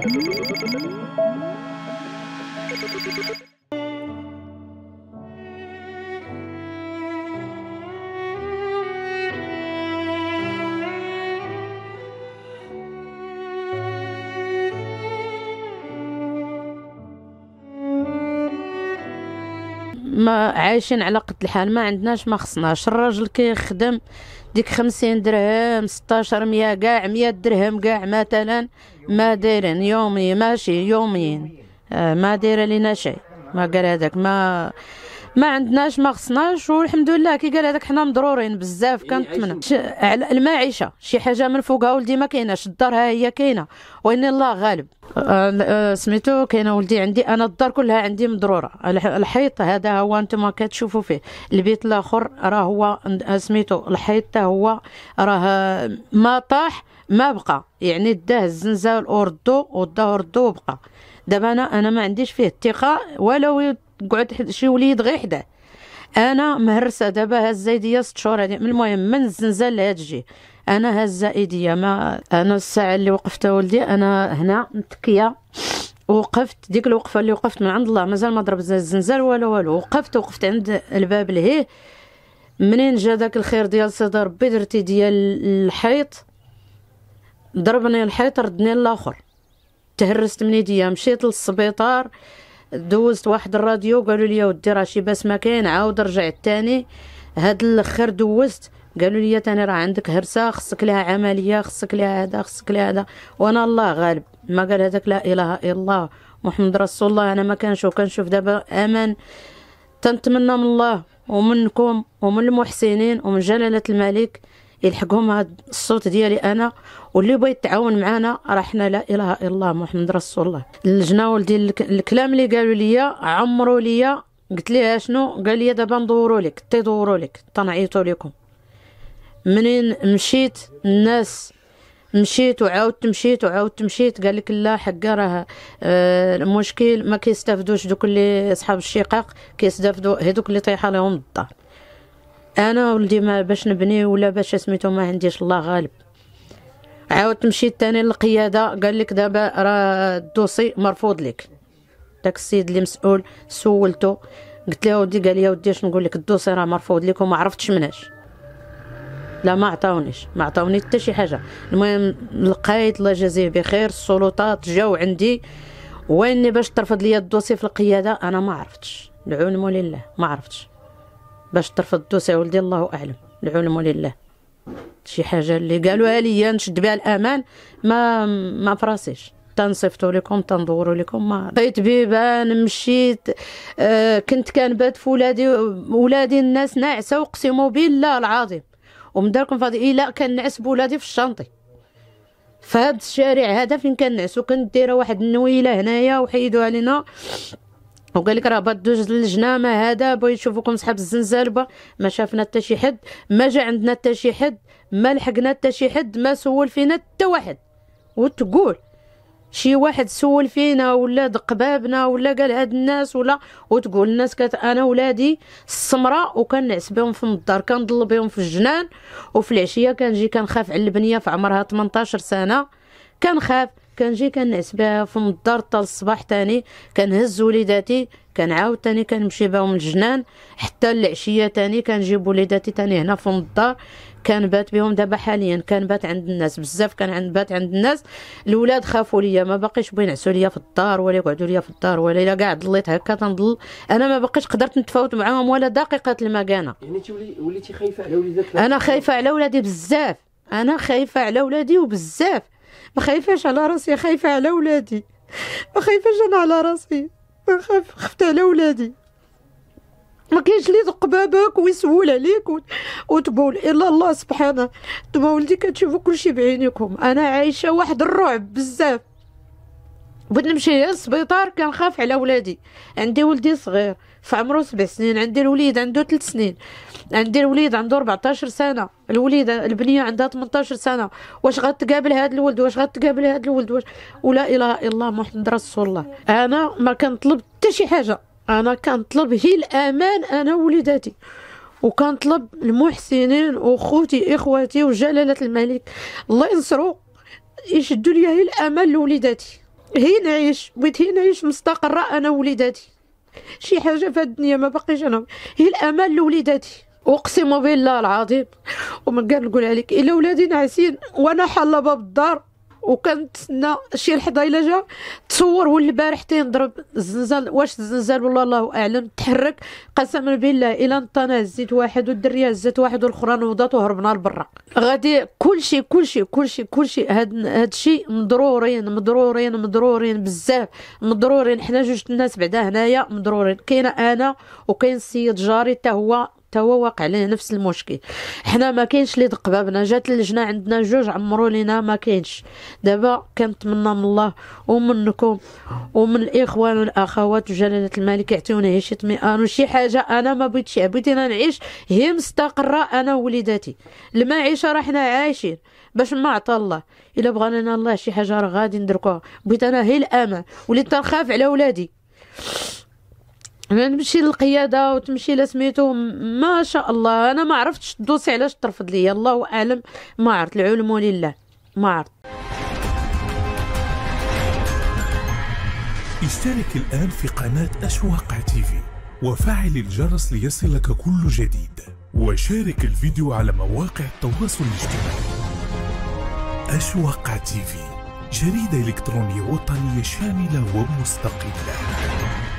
Thank you. ما عايشين على قد الحال ما عندناش ما خصناش الراجل كيخدم ديك خمسين درهم ستاشر مية كاع مية درهم كاع مثلا ما دايرين يومي ماشي يومين آه، ما دايره لينا شيء ما قال هذاك ما ما عندناش ما خصناش والحمد لله كي قال هذاك حنا مضرورين بزاف كنتمنى إيه، على المعيشه شي حاجه من فوقها ولدي ما كايناش الدار ها هي كاينه وان الله غالب آه، آه، سميتو كاينه ولدي عندي انا الدار كلها عندي مضروره الحيط هذا هو انتم كتشوفوا فيه البيت الاخر راه هو آه، سميتو الحيط هو راه ما طاح ما بقى يعني داه الزنزه اردو وداه اردو وبقى دابا انا انا ما عنديش فيه الثقه ولو قعد شي وليد غير حداه انا مهرسه دابا هزه ايديا ست شهور هادي المهم من الزنزال لهاد الجهه انا هزه ايديا ما انا الساعه اللي وقفت ولدي انا هنا متكيه وقفت ديك الوقفه اللي وقفت من عند الله مازال ما ضرب الزنزال ولا والو وقفت وقفت عند الباب لهيه منين جا داك الخير ديال سيدي ربي درتي ديال الحيط ضربني الحيط ردني الاخر تهرست من يديا مشيت للسبيطار دوزت واحد الراديو قالوا لي ودي راه شي باس ما كاين عاود رجعت تاني هاد الاخر دوزت قالوا لي تاني راه عندك هرسه خصك لها عمليه خصك لها هذا خصك لها هذا وانا الله غالب ما قال هذاك لا اله الا الله محمد رسول الله انا ما كنشوف كنشوف دابا امان تنتمنى من الله ومنكم ومن المحسنين ومن جلاله الملك يلحقهم الصوت ديالي انا واللي بغى يتعاون معانا راه حنا لا اله الا الله محمد رسول الله الجناول ديال الكلام اللي قالوا لي عمروا لي قلت ليه شنو قال لي دابا ندوروا لك تيدوروا لك تنعيطوا لكم منين مشيت الناس مشيت وعاودت مشيت وعاودت مشيت قال لك لا حقا راه آه، المشكل ما كيستافدوش دوك اللي اصحاب الشقاق كيستافدو هذوك اللي طيحه لهم الدار انا ولدي ما باش نبني ولا باش سميتو ما عنديش الله غالب عاودت مشيت تاني للقياده قال لك دابا راه الدوسي مرفوض لك داك السيد اللي مسؤول سولته قلت له ودي قال لي ودي اش نقول لك الدوسي راه مرفوض لك وما عرفتش مناش لا ما عطاونيش ما عطاوني حتى شي حاجه المهم لقيت الله يجازيه بخير السلطات جاو عندي واني باش ترفض ليا الدوسي في القياده انا ما عرفتش العلم لله ما عرفتش باش ترفض الدوسي ولدي الله اعلم العلم لله شي حاجه اللي قالوها لي نشد بها الامان ما ما فراسيش تنصيفطوا لكم تندوروا لكم ما بقيت بيبان مشيت آه كنت كنبات في ولادي ولادي الناس ناعسه اقسم بالله العظيم ومداركم فاضي الا إيه، كنعس بولادي في الشنطي في الشارع هذا فين وكنت دايره واحد النويله هنايا وحيدوها لينا وقال لك راه دوز للجنا ما هذا بغيو يشوفوكم صحاب الزنزالبه ما شافنا حتى شي حد ما جا عندنا حتى شي حد ما لحقنا حتى شي حد ما سول فينا حتى واحد وتقول شي واحد سول فينا ولا دق بابنا ولا قال هاد الناس ولا وتقول الناس كانت انا ولادي السمراء وكنعس بهم في الدار كنضل بهم في الجنان وفي العشيه كنجي كنخاف على البنيه في عمرها 18 سنه كنخاف كنجي كنعس بها في الدار حتى الصباح تاني كنهز وليداتي كنعاود تاني كنمشي بهم الجنان حتى العشيه تاني كنجيب وليداتي تاني هنا في الدار كنبات بهم دابا حاليا كنبات عند الناس بزاف كنبات عند الناس الاولاد خافوا ليا ما باقيش بغي ينعسوا ليا في الدار ولا يقعدوا ليا في الدار ولا الا كاع ضليت هكا تنضل انا ما باقيش قدرت نتفاوت معاهم ولا دقيقه المكانه يعني تولي وليتي خايفه على وليداتك انا خايفه على ولادي بزاف انا خايفه على ولادي وبزاف ما خايفاش على راسي خايفة على ولادي ما خايفاش أنا على راسي خاف خفت على ولادي ما كاينش لي يدق بابك ويسول عليك وتقول الا الله سبحانه نتوما ولدي كتشوفوا كلشي بعينيكم انا عايشه واحد الرعب بزاف نمشي للسبيطار كنخاف على ولادي عندي ولدي صغير في عمرو سبع سنين عندي الوليد عنده ثلاث سنين عندي الوليد عنده 14 سنه الوليده البنيه عندها 18 سنه واش غتقابل هذا الولد واش غتقابل هذا الولد واش ولا اله الا الله محمد رسول الله انا ما كنطلب حتى شي حاجه انا كنطلب هي الامان انا ووليداتي وكنطلب المحسنين وخوتي اخواتي وجلاله الملك الله ينصرو يشدوا لي هي الامان لوليداتي هي نعيش بغيت هي نعيش مستقرة أنا ووليداتي شي حاجة في الدنيا ما باقيش أنا هي الأمل لوليداتي أقسم بالله العظيم ومن قال نقول عليك إلا ولادي ناعسين وأنا حالة باب الدار وكنتسنى شي لحظه الا جا تصور هو البارح تينضرب الزنزال واش الزنزال والله الله اعلم تحرك قسما بالله الا نطانا هزيت واحد والدريه هزات واحد والاخرى نوضات وهربنا لبرا غادي كلشي كلشي كلشي كلشي هاد هادشي مضرورين مضرورين مضرورين بزاف مضرورين حنا جوج الناس بعدا هنايا مضرورين كاينه انا وكاين السيد جاري حتى هو حتى هو واقع ليه نفس المشكل حنا ما كاينش اللي دق بابنا جات اللجنه عندنا جوج عمرو لينا ما كاينش دابا كنتمنى من الله ومنكم ومن الاخوان والاخوات وجلاله الملك يعطيونا هي شي وشي حاجه انا ما بغيتش بغيت انا نعيش هي مستقره انا ووليداتي المعيشه راه حنا عايشين باش ما عطى الله الا بغى لنا الله شي حاجه راه غادي ندركوها بغيت انا هي الامان وليت نخاف على ولادي تمشي للقياده وتمشي لسميتو ما شاء الله انا ما عرفتش الدوسي علاش ترفض لي الله اعلم ما عرفت العلم لله ما عرفت اشترك الان في قناه اشواق تيفي وفعل الجرس ليصلك كل جديد وشارك الفيديو على مواقع التواصل الاجتماعي اشواق تيفي جريده الكترونيه وطنيه شامله ومستقله